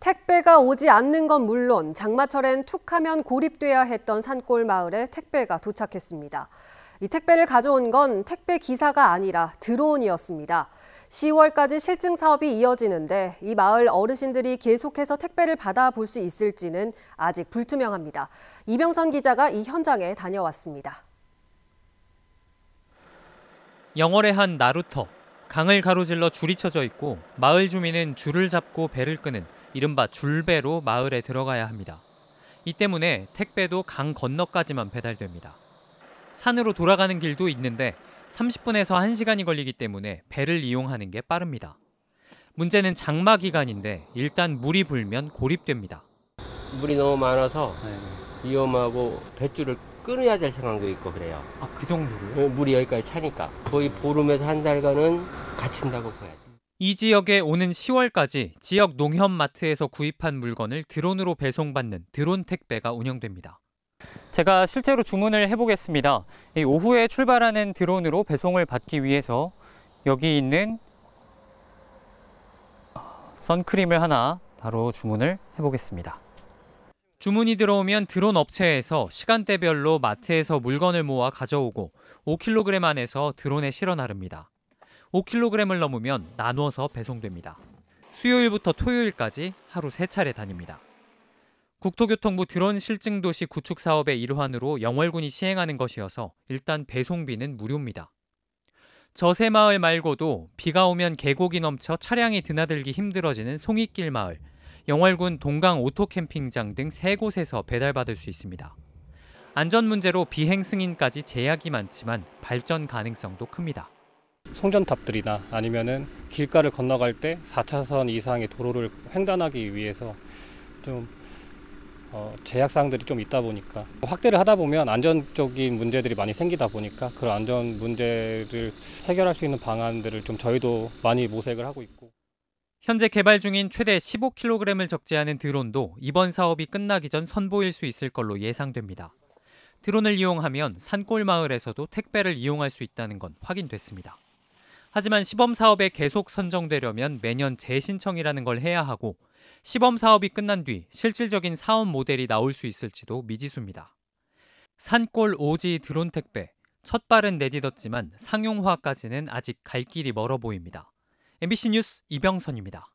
택배가 오지 않는 건 물론 장마철엔 툭하면 고립돼야 했던 산골 마을에 택배가 도착했습니다. 이 택배를 가져온 건 택배 기사가 아니라 드론이었습니다. 10월까지 실증 사업이 이어지는데 이 마을 어르신들이 계속해서 택배를 받아볼 수 있을지는 아직 불투명합니다. 이병선 기자가 이 현장에 다녀왔습니다. 영월의 한 나루터, 강을 가로질러 줄이 쳐져 있고 마을 주민은 줄을 잡고 배를 끄는 이른바 줄배로 마을에 들어가야 합니다. 이 때문에 택배도 강 건너까지만 배달됩니다. 산으로 돌아가는 길도 있는데 30분에서 1시간이 걸리기 때문에 배를 이용하는 게 빠릅니다. 문제는 장마 기간인데 일단 물이 불면 고립됩니다. 물이 너무 많아서 네. 위험하고 배줄을 끊어야 될 상황도 있고 그래요. 아, 그 정도로요? 어, 물이 여기까지 차니까 거의 보름에서 한 달간은 갇힌다고 봐야죠. 이 지역에 오는 10월까지 지역 농협마트에서 구입한 물건을 드론으로 배송받는 드론 택배가 운영됩니다. 제가 실제로 주문을 해보겠습니다. 오후에 출발하는 드론으로 배송을 받기 위해서 여기 있는 선크림을 하나 바로 주문을 해보겠습니다. 주문이 들어오면 드론 업체에서 시간대별로 마트에서 물건을 모아 가져오고 5kg 안에서 드론에 실어 나릅니다. 5kg을 넘으면 나누어서 배송됩니다. 수요일부터 토요일까지 하루 3차례 다닙니다. 국토교통부 드론 실증 도시 구축 사업의 일환으로 영월군이 시행하는 것이어서 일단 배송비는 무료입니다. 저세 마을 말고도 비가 오면 계곡이 넘쳐 차량이 드나들기 힘들어지는 송이길 마을, 영월군 동강 오토 캠핑장 등 세 곳에서 배달받을 수 있습니다. 안전 문제로 비행 승인까지 제약이 많지만 발전 가능성도 큽니다. 송전탑들이나 아니면은 길가를 건너갈 때 4차선 이상의 도로를 횡단하기 위해서 좀 어, 제약사항들이 좀 있다 보니까 뭐 확대를 하다 보면 안전적인 문제들이 많이 생기다 보니까 그런 안전 문제를 해결할 수 있는 방안들을 좀 저희도 많이 모색을 하고 있고 현재 개발 중인 최대 15kg을 적재하는 드론도 이번 사업이 끝나기 전 선보일 수 있을 걸로 예상됩니다. 드론을 이용하면 산골 마을에서도 택배를 이용할 수 있다는 건 확인됐습니다. 하지만 시범 사업에 계속 선정되려면 매년 재신청이라는 걸 해야 하고 시범 사업이 끝난 뒤 실질적인 사업 모델이 나올 수 있을지도 미지수입니다. 산골 오지 드론 택배 첫 발은 내딛었지만 상용화까지는 아직 갈 길이 멀어 보입니다. MBC 뉴스 이병선입니다.